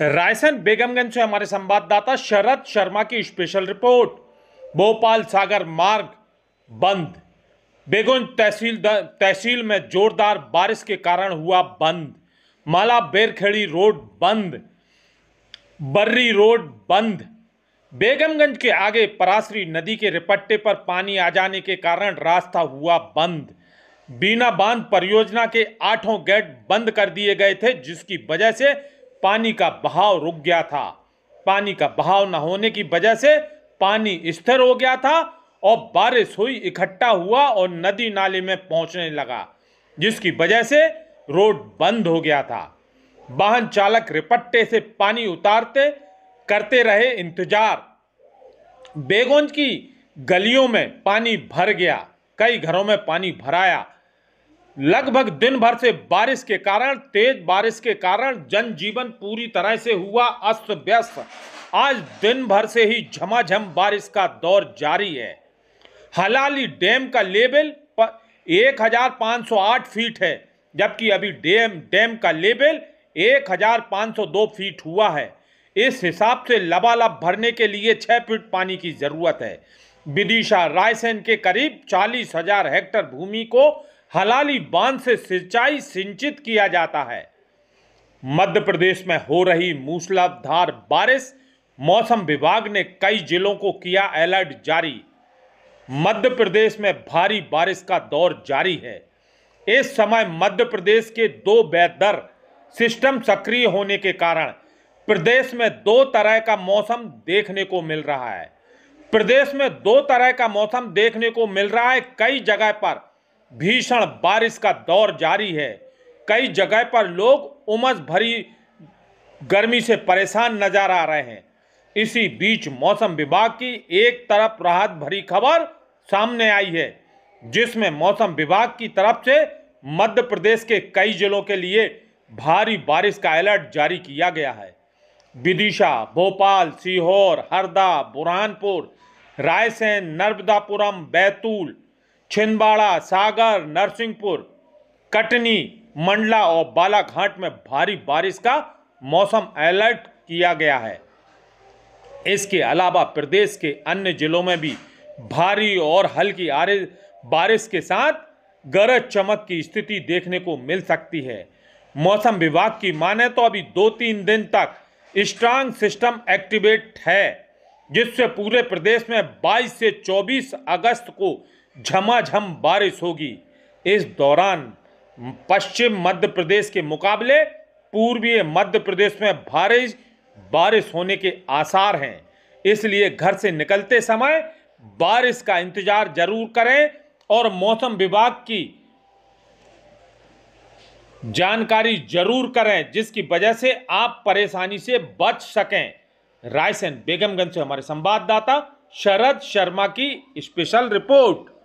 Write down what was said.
रायसेन बेगमगंज से हमारे संवाददाता शरद शर्मा की स्पेशल रिपोर्ट भोपाल सागर मार्ग बंद बेगुंज तहसील तहसील में जोरदार बारिश के कारण हुआ बंद माला बेरखेड़ी रोड बंद बर्री रोड बंद बेगमगंज के आगे परासरी नदी के रिपट्टे पर पानी आ जाने के कारण रास्ता हुआ बंद बीना बांध परियोजना के आठों गेट बंद कर दिए गए थे जिसकी वजह से पानी का बहाव रुक गया था पानी का बहाव न होने की वजह से पानी स्थिर हो गया था और बारिश हुई इकट्ठा हुआ और नदी नाले में पहुंचने लगा जिसकी वजह से रोड बंद हो गया था वाहन चालक रिपट्टे से पानी उतारते करते रहे इंतजार बेगोंज की गलियों में पानी भर गया कई घरों में पानी भराया लगभग दिन भर से बारिश के कारण तेज बारिश के कारण जनजीवन पूरी तरह से हुआ अस्त व्यस्त आज दिन भर से ही झमाझम बारिश का दौर जारी है हलाली डैम का लेवल 1508 फीट है जबकि अभी डैम डैम का लेवल 1502 फीट हुआ है इस हिसाब से लबालब भरने के लिए छः फीट पानी की ज़रूरत है विदिशा रायसेन के करीब चालीस हजार हेक्टर भूमि को हलाली बांध से सिंचाई सिंचित किया जाता है मध्य प्रदेश में हो रही मूसलाधार बारिश मौसम विभाग ने कई जिलों को किया अलर्ट जारी मध्य प्रदेश में भारी बारिश का दौर जारी है इस समय मध्य प्रदेश के दो बेहतर सिस्टम सक्रिय होने के कारण प्रदेश में दो तरह का मौसम देखने को मिल रहा है प्रदेश में दो तरह का मौसम देखने को मिल रहा है कई जगह पर भीषण बारिश का दौर जारी है कई जगह पर लोग उमस भरी गर्मी से परेशान नजर आ रहे हैं इसी बीच मौसम विभाग की एक तरफ राहत भरी खबर सामने आई है जिसमें मौसम विभाग की तरफ से मध्य प्रदेश के कई जिलों के लिए भारी बारिश का अलर्ट जारी किया गया है विदिशा भोपाल सीहोर हरदा बुरहानपुर रायसेन नर्मदापुरम बैतूल छिंदवाड़ा सागर नरसिंहपुर कटनी मंडला और बालाघाट में भारी बारिश का मौसम अलर्ट किया गया है इसके अलावा प्रदेश के अन्य जिलों में भी भारी और हल्की बारिश के साथ गरज चमक की स्थिति देखने को मिल सकती है मौसम विभाग की माने तो अभी दो तीन दिन तक स्ट्रांग सिस्टम एक्टिवेट है जिससे पूरे प्रदेश में 22 से 24 अगस्त को झमाझम बारिश होगी इस दौरान पश्चिम मध्य प्रदेश के मुकाबले पूर्वी मध्य प्रदेश में भारी बारिश होने के आसार हैं इसलिए घर से निकलते समय बारिश का इंतजार जरूर करें और मौसम विभाग की जानकारी जरूर करें जिसकी वजह से आप परेशानी से बच सकें रायसेन बेगमगंज से हमारे संवाददाता शरद शर्मा की स्पेशल रिपोर्ट